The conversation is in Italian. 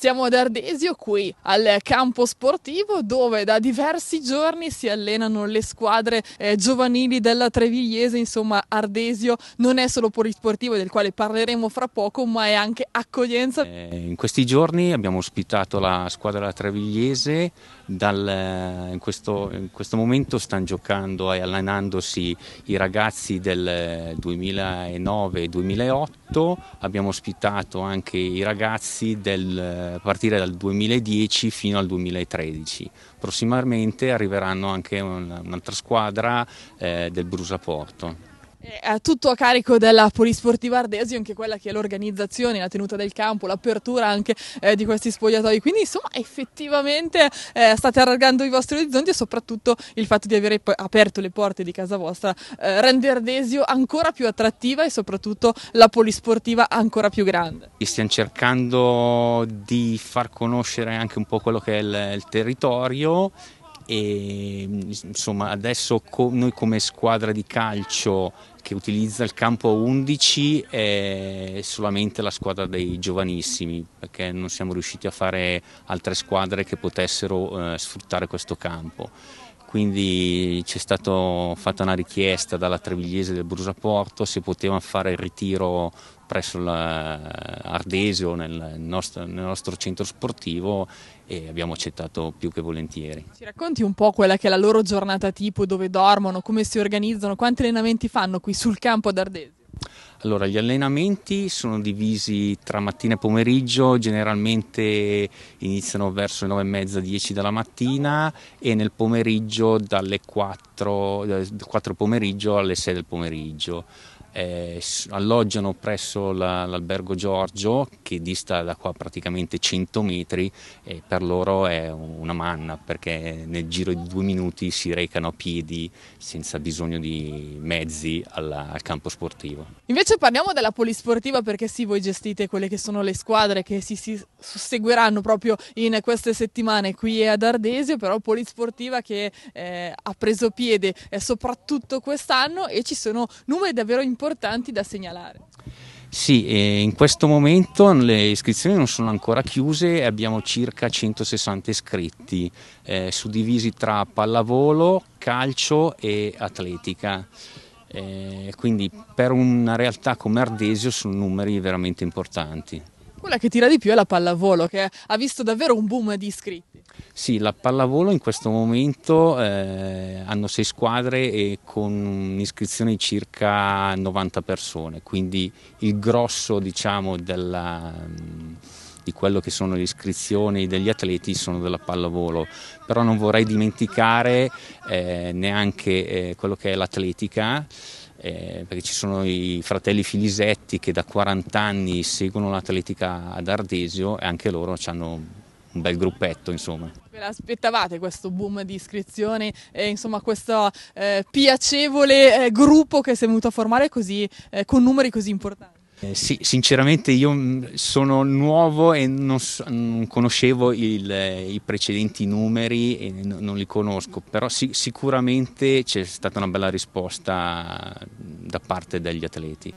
Siamo ad Ardesio, qui al campo sportivo, dove da diversi giorni si allenano le squadre eh, giovanili della Trevigliese. Insomma, Ardesio non è solo polisportivo, del quale parleremo fra poco, ma è anche accoglienza. Eh, in questi giorni abbiamo ospitato la squadra della Trevigliese. Dal, eh, in, questo, in, questo, momento stanno giocando e allenandosi i ragazzi del 2009-2008. Eh, abbiamo ospitato anche i ragazzi del eh, a eh, partire dal 2010 fino al 2013. Prossimamente arriveranno anche un'altra squadra eh, del Brusaporto. È eh, tutto a carico della Polisportiva Ardesi, anche quella che è l'organizzazione, la tenuta del campo, l'apertura anche eh, di questi spogliatoi. Quindi insomma effettivamente eh, state allargando i vostri orizzonti e soprattutto il fatto di avere aperto le porte di casa vostra eh, rende Ardesio ancora più attrattiva e soprattutto la Polisportiva ancora più grande. Stiamo cercando di far conoscere anche un po' quello che è il, il territorio e insomma adesso co- noi come squadra di calcio che utilizza il campo 11 è solamente la squadra dei giovanissimi perché non siamo riusciti a fare altre squadre che potessero eh, sfruttare questo campo quindi c'è stata fatta una richiesta dalla Trevigliese del Brusaporto se potevano fare il ritiro presso l'Ardesio eh, nel nostro, nel nostro centro sportivo e abbiamo accettato più che volentieri. Ci racconti un po' quella che è la loro giornata tipo, dove dormono, come si organizzano, quanti allenamenti fanno qui sul campo ad Ardesio? Allora, gli allenamenti sono divisi tra mattina e pomeriggio, generalmente iniziano verso le 930 10 della mattina e nel pomeriggio dalle 4, 4 eh, pomeriggio alle 6 del pomeriggio eh, alloggiano presso la, l'albergo Giorgio che dista da qua praticamente 100 metri e per loro è una manna perché nel giro di due minuti si recano a piedi senza bisogno di mezzi alla, al campo sportivo. Invece parliamo della polisportiva perché sì, voi gestite quelle che sono le squadre che si, si susseguiranno proprio in queste settimane qui ad Ardesio, però polisportiva che eh, ha preso piede eh, soprattutto quest'anno e ci sono numeri davvero importanti importanti da segnalare. Sì, in questo momento le iscrizioni non sono ancora chiuse e abbiamo circa 160 iscritti, eh, suddivisi tra pallavolo, calcio e atletica. Eh, quindi per una realtà come Ardesio sono numeri veramente importanti. Quella che tira di più è la pallavolo, che ha visto davvero un boom di iscritti. Sì, la pallavolo in questo momento eh, hanno sei squadre e con un'iscrizione di circa 90 persone, quindi il grosso diciamo, della, mm, di quello che sono le iscrizioni degli atleti sono della pallavolo, però non vorrei dimenticare eh, neanche eh, quello che è l'atletica. Eh, perché ci sono i fratelli Filisetti che da 40 anni seguono l'atletica ad Ardesio e anche loro hanno un bel gruppetto insomma. Ve l'aspettavate questo boom di iscrizioni e eh, insomma questo eh, piacevole eh, gruppo che si è venuto a formare così, eh, con numeri così importanti? Eh, sì, sinceramente io mm, sono nuovo e non, so, non conoscevo il, eh, i precedenti numeri e non li conosco, però sì, sicuramente c'è stata una bella risposta mm, da parte degli atleti.